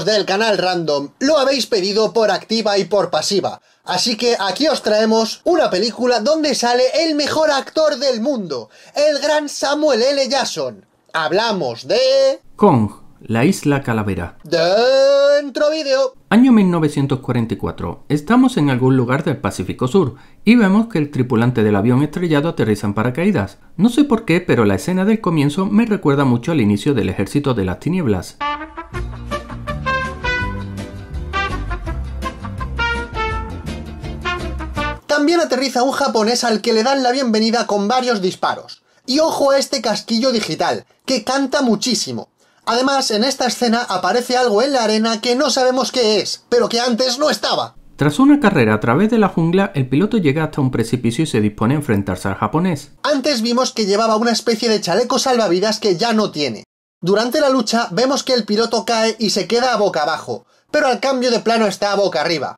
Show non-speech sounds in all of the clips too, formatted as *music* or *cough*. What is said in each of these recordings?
del canal Random, lo habéis pedido por activa y por pasiva. Así que aquí os traemos una película donde sale el mejor actor del mundo, el gran Samuel L. Jackson. Hablamos de... Kong, la isla calavera. Dentro vídeo. Año 1944. Estamos en algún lugar del Pacífico Sur y vemos que el tripulante del avión estrellado aterriza en paracaídas. No sé por qué, pero la escena del comienzo me recuerda mucho al inicio del Ejército de las Tinieblas. aterriza un japonés al que le dan la bienvenida con varios disparos. Y ojo a este casquillo digital, que canta muchísimo. Además, en esta escena aparece algo en la arena que no sabemos qué es, pero que antes no estaba. Tras una carrera a través de la jungla, el piloto llega hasta un precipicio y se dispone a enfrentarse al japonés. Antes vimos que llevaba una especie de chaleco salvavidas que ya no tiene. Durante la lucha vemos que el piloto cae y se queda a boca abajo, pero al cambio de plano está a boca arriba,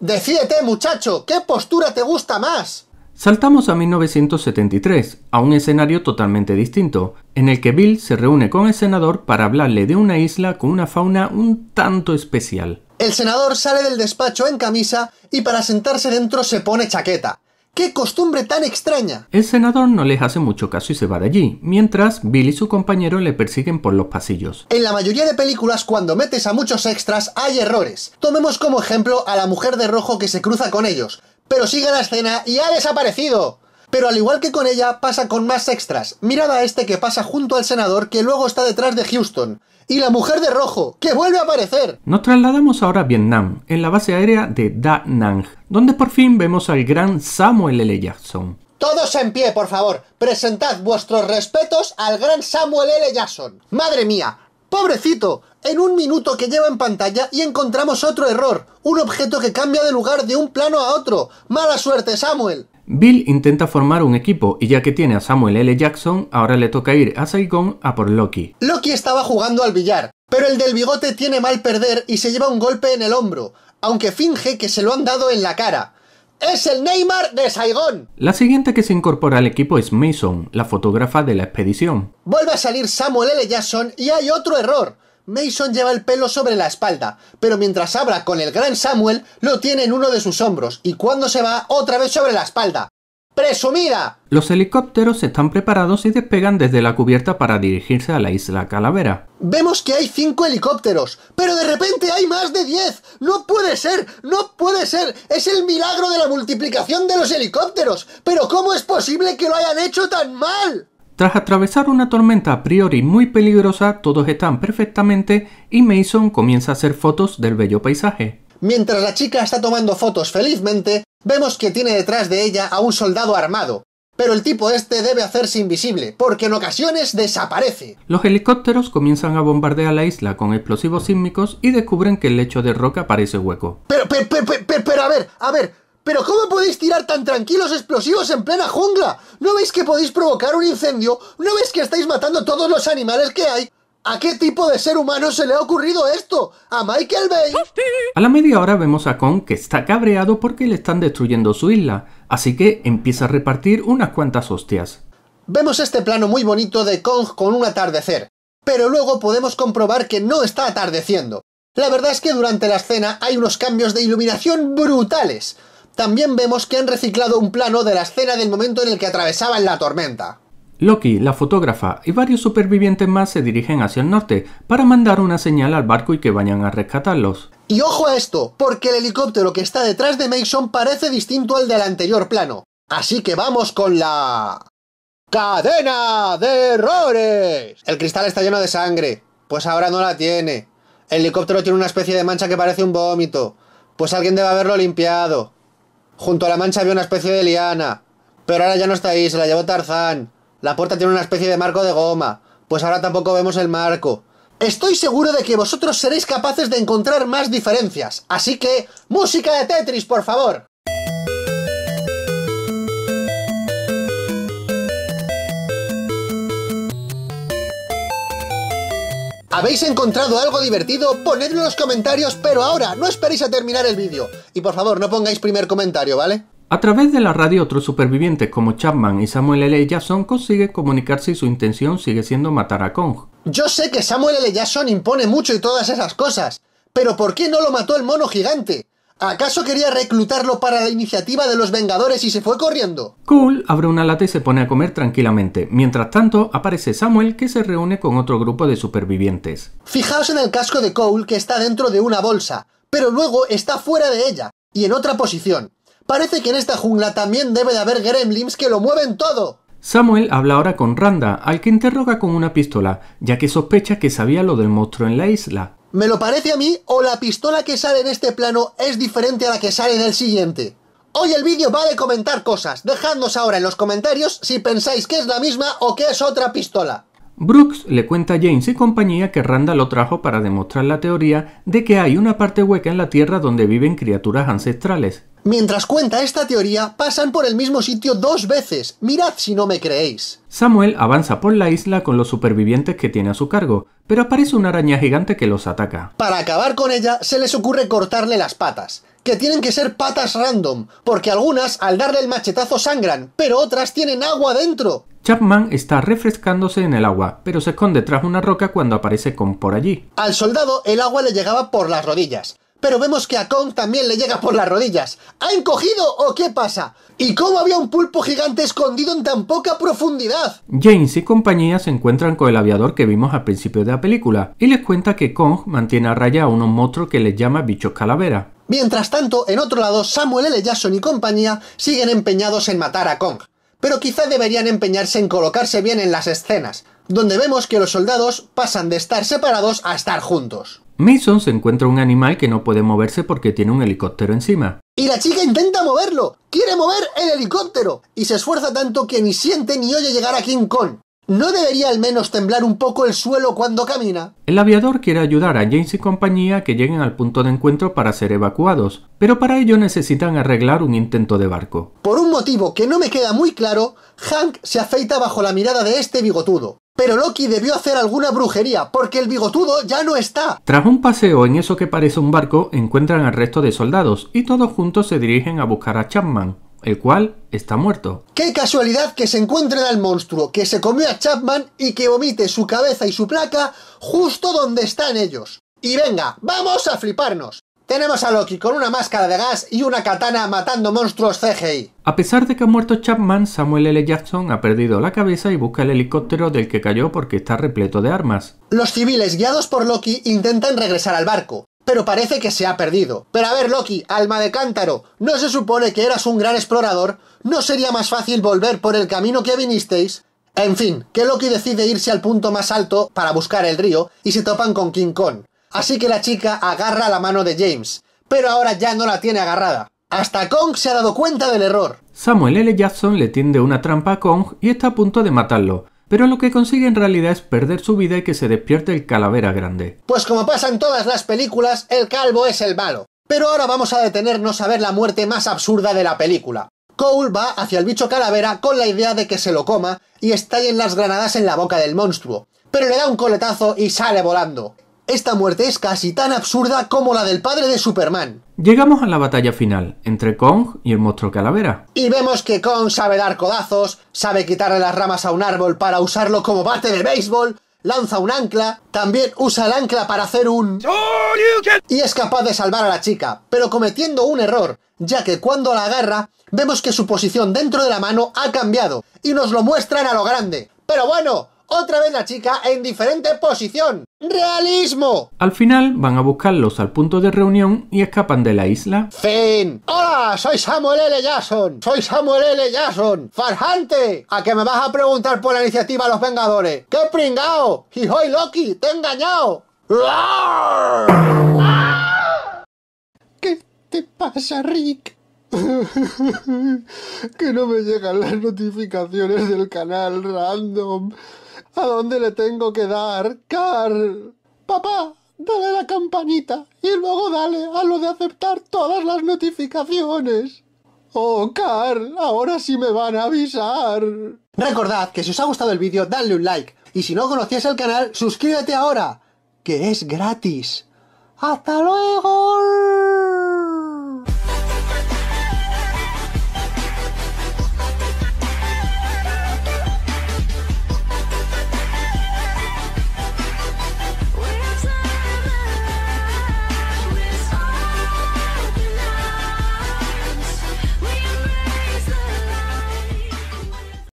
Decídete, muchacho, ¿qué postura te gusta más? Saltamos a 1973, a un escenario totalmente distinto, en el que Bill se reúne con el senador para hablarle de una isla con una fauna un tanto especial. El senador sale del despacho en camisa y para sentarse dentro se pone chaqueta. ¡Qué costumbre tan extraña! El senador no les hace mucho caso y se va de allí, mientras Bill y su compañero le persiguen por los pasillos. En la mayoría de películas, cuando metes a muchos extras, hay errores. Tomemos como ejemplo a la mujer de rojo que se cruza con ellos, pero sigue la escena y ha desaparecido. Pero al igual que con ella, pasa con más extras. Mirad a este que pasa junto al senador que luego está detrás de Houston. Y la mujer de rojo, que vuelve a aparecer. Nos trasladamos ahora a Vietnam, en la base aérea de Da Nang, donde por fin vemos al gran Samuel L. Jackson. Todos en pie, por favor. Presentad vuestros respetos al gran Samuel L. Jackson. Madre mía, ¡Pobrecito! En un minuto que lleva en pantalla y encontramos otro error, un objeto que cambia de lugar de un plano a otro. ¡Mala suerte, Samuel! Bill intenta formar un equipo y ya que tiene a Samuel L. Jackson, ahora le toca ir a Saigon a por Loki. Loki estaba jugando al billar, pero el del bigote tiene mal perder y se lleva un golpe en el hombro, aunque finge que se lo han dado en la cara. ¡Es el Neymar de Saigon! La siguiente que se incorpora al equipo es Mason, la fotógrafa de la expedición. Vuelve a salir Samuel L. Jackson y hay otro error. Mason lleva el pelo sobre la espalda, pero mientras habla con el gran Samuel, lo tiene en uno de sus hombros, y cuando se va, otra vez sobre la espalda. ¡Presumida! Los helicópteros están preparados y despegan desde la cubierta para dirigirse a la isla Calavera. Vemos que hay cinco helicópteros, pero de repente hay más de diez. ¡No puede ser! ¡No puede ser! ¡Es el milagro de la multiplicación de los helicópteros! ¡Pero cómo es posible que lo hayan hecho tan mal! Tras atravesar una tormenta a priori muy peligrosa, todos están perfectamente y Mason comienza a hacer fotos del bello paisaje. Mientras la chica está tomando fotos felizmente, vemos que tiene detrás de ella a un soldado armado. Pero el tipo este debe hacerse invisible, porque en ocasiones desaparece. Los helicópteros comienzan a bombardear la isla con explosivos sísmicos y descubren que el lecho de roca parece hueco. Pero, pero, pero, pero, pero a ver, a ver, ¿Pero cómo podéis tirar tan tranquilos explosivos en plena jungla? ¿No veis que podéis provocar un incendio? ¿No veis que estáis matando todos los animales que hay? ¿A qué tipo de ser humano se le ha ocurrido esto? ¿A Michael Bay? A la media hora vemos a Kong que está cabreado porque le están destruyendo su isla, así que empieza a repartir unas cuantas hostias. Vemos este plano muy bonito de Kong con un atardecer, pero luego podemos comprobar que no está atardeciendo. La verdad es que durante la escena hay unos cambios de iluminación brutales. También vemos que han reciclado un plano de la escena del momento en el que atravesaban la tormenta. Loki, la fotógrafa y varios supervivientes más se dirigen hacia el norte para mandar una señal al barco y que vayan a rescatarlos. Y ojo a esto, porque el helicóptero que está detrás de Mason parece distinto al del anterior plano. Así que vamos con la... ¡Cadena de errores! El cristal está lleno de sangre. Pues ahora no la tiene. El helicóptero tiene una especie de mancha que parece un vómito. Pues alguien debe haberlo limpiado. Junto a la mancha había una especie de liana. Pero ahora ya no está ahí, se la llevó Tarzán. La puerta tiene una especie de marco de goma. Pues ahora tampoco vemos el marco. Estoy seguro de que vosotros seréis capaces de encontrar más diferencias. Así que, música de Tetris, por favor. ¿Habéis encontrado algo divertido? Ponedlo en los comentarios, pero ahora no esperéis a terminar el vídeo. Y por favor, no pongáis primer comentario, ¿vale? A través de la radio, otros supervivientes como Chapman y Samuel L. Jackson consiguen comunicarse y su intención sigue siendo matar a Kong. Yo sé que Samuel L. Jackson impone mucho y todas esas cosas, pero ¿por qué no lo mató el mono gigante? ¿Acaso quería reclutarlo para la iniciativa de los Vengadores y se fue corriendo? Cole abre una lata y se pone a comer tranquilamente. Mientras tanto, aparece Samuel que se reúne con otro grupo de supervivientes. Fijaos en el casco de Cole que está dentro de una bolsa, pero luego está fuera de ella y en otra posición. Parece que en esta jungla también debe de haber gremlins que lo mueven todo. Samuel habla ahora con Randa, al que interroga con una pistola, ya que sospecha que sabía lo del monstruo en la isla. ¿Me lo parece a mí o la pistola que sale en este plano es diferente a la que sale en el siguiente? Hoy el vídeo va de comentar cosas, dejadnos ahora en los comentarios si pensáis que es la misma o que es otra pistola. Brooks le cuenta a James y compañía que Randa lo trajo para demostrar la teoría de que hay una parte hueca en la Tierra donde viven criaturas ancestrales. Mientras cuenta esta teoría, pasan por el mismo sitio dos veces. Mirad si no me creéis. Samuel avanza por la isla con los supervivientes que tiene a su cargo, pero aparece una araña gigante que los ataca. Para acabar con ella, se les ocurre cortarle las patas que tienen que ser patas random, porque algunas al darle el machetazo sangran, pero otras tienen agua dentro. Chapman está refrescándose en el agua, pero se esconde tras una roca cuando aparece con por allí. Al soldado el agua le llegaba por las rodillas, pero vemos que a Kong también le llega por las rodillas. ¿Ha encogido o qué pasa? ¿Y cómo había un pulpo gigante escondido en tan poca profundidad? James y compañía se encuentran con el aviador que vimos al principio de la película y les cuenta que Kong mantiene a raya a unos monstruos que les llama bichos calavera. Mientras tanto, en otro lado, Samuel L. Jackson y compañía siguen empeñados en matar a Kong. Pero quizá deberían empeñarse en colocarse bien en las escenas, donde vemos que los soldados pasan de estar separados a estar juntos. Mason se encuentra un animal que no puede moverse porque tiene un helicóptero encima. Y la chica intenta moverlo. Quiere mover el helicóptero. Y se esfuerza tanto que ni siente ni oye llegar a King Kong. ¿No debería al menos temblar un poco el suelo cuando camina? El aviador quiere ayudar a James y compañía que lleguen al punto de encuentro para ser evacuados, pero para ello necesitan arreglar un intento de barco. Por un motivo que no me queda muy claro, Hank se afeita bajo la mirada de este bigotudo. Pero Loki debió hacer alguna brujería, porque el bigotudo ya no está. Tras un paseo en eso que parece un barco, encuentran al resto de soldados y todos juntos se dirigen a buscar a Chapman, el cual está muerto. ¡Qué casualidad que se encuentren al monstruo que se comió a Chapman y que vomite su cabeza y su placa justo donde están ellos! Y venga, vamos a fliparnos. Tenemos a Loki con una máscara de gas y una katana matando monstruos CGI. A pesar de que ha muerto Chapman, Samuel L. Jackson ha perdido la cabeza y busca el helicóptero del que cayó porque está repleto de armas. Los civiles guiados por Loki intentan regresar al barco, pero parece que se ha perdido. Pero a ver, Loki, alma de cántaro, ¿no se supone que eras un gran explorador? ¿No sería más fácil volver por el camino que vinisteis? En fin, que Loki decide irse al punto más alto para buscar el río y se topan con King Kong. Así que la chica agarra la mano de James, pero ahora ya no la tiene agarrada. Hasta Kong se ha dado cuenta del error. Samuel L. Jackson le tiende una trampa a Kong y está a punto de matarlo, pero lo que consigue en realidad es perder su vida y que se despierte el calavera grande. Pues como pasa en todas las películas, el calvo es el malo. Pero ahora vamos a detenernos a ver la muerte más absurda de la película. Cole va hacia el bicho calavera con la idea de que se lo coma y estallen las granadas en la boca del monstruo, pero le da un coletazo y sale volando. Esta muerte es casi tan absurda como la del padre de Superman. Llegamos a la batalla final entre Kong y el monstruo calavera. Y vemos que Kong sabe dar codazos, sabe quitarle las ramas a un árbol para usarlo como bate de béisbol, lanza un ancla, también usa el ancla para hacer un... Y es capaz de salvar a la chica, pero cometiendo un error, ya que cuando la agarra, vemos que su posición dentro de la mano ha cambiado, y nos lo muestran a lo grande. Pero bueno, otra vez la chica en diferente posición. ¡Realismo! Al final van a buscarlos al punto de reunión y escapan de la isla. ¡Fin! ¡Hola! Soy Samuel L. Jackson. Soy Samuel L. Jackson. ¡Farjante! ¿A que me vas a preguntar por la iniciativa Los Vengadores? ¡Qué pringao! ¡Y de Loki! ¡Te he engañado! ¿Qué te pasa, Rick? *laughs* que no me llegan las notificaciones del canal random. ¿A dónde le tengo que dar, Carl? Papá, dale la campanita y luego dale a lo de aceptar todas las notificaciones. Oh, Carl, ahora sí me van a avisar. Recordad que si os ha gustado el vídeo, dadle un like. Y si no conocías el canal, suscríbete ahora, que es gratis. ¡Hasta luego!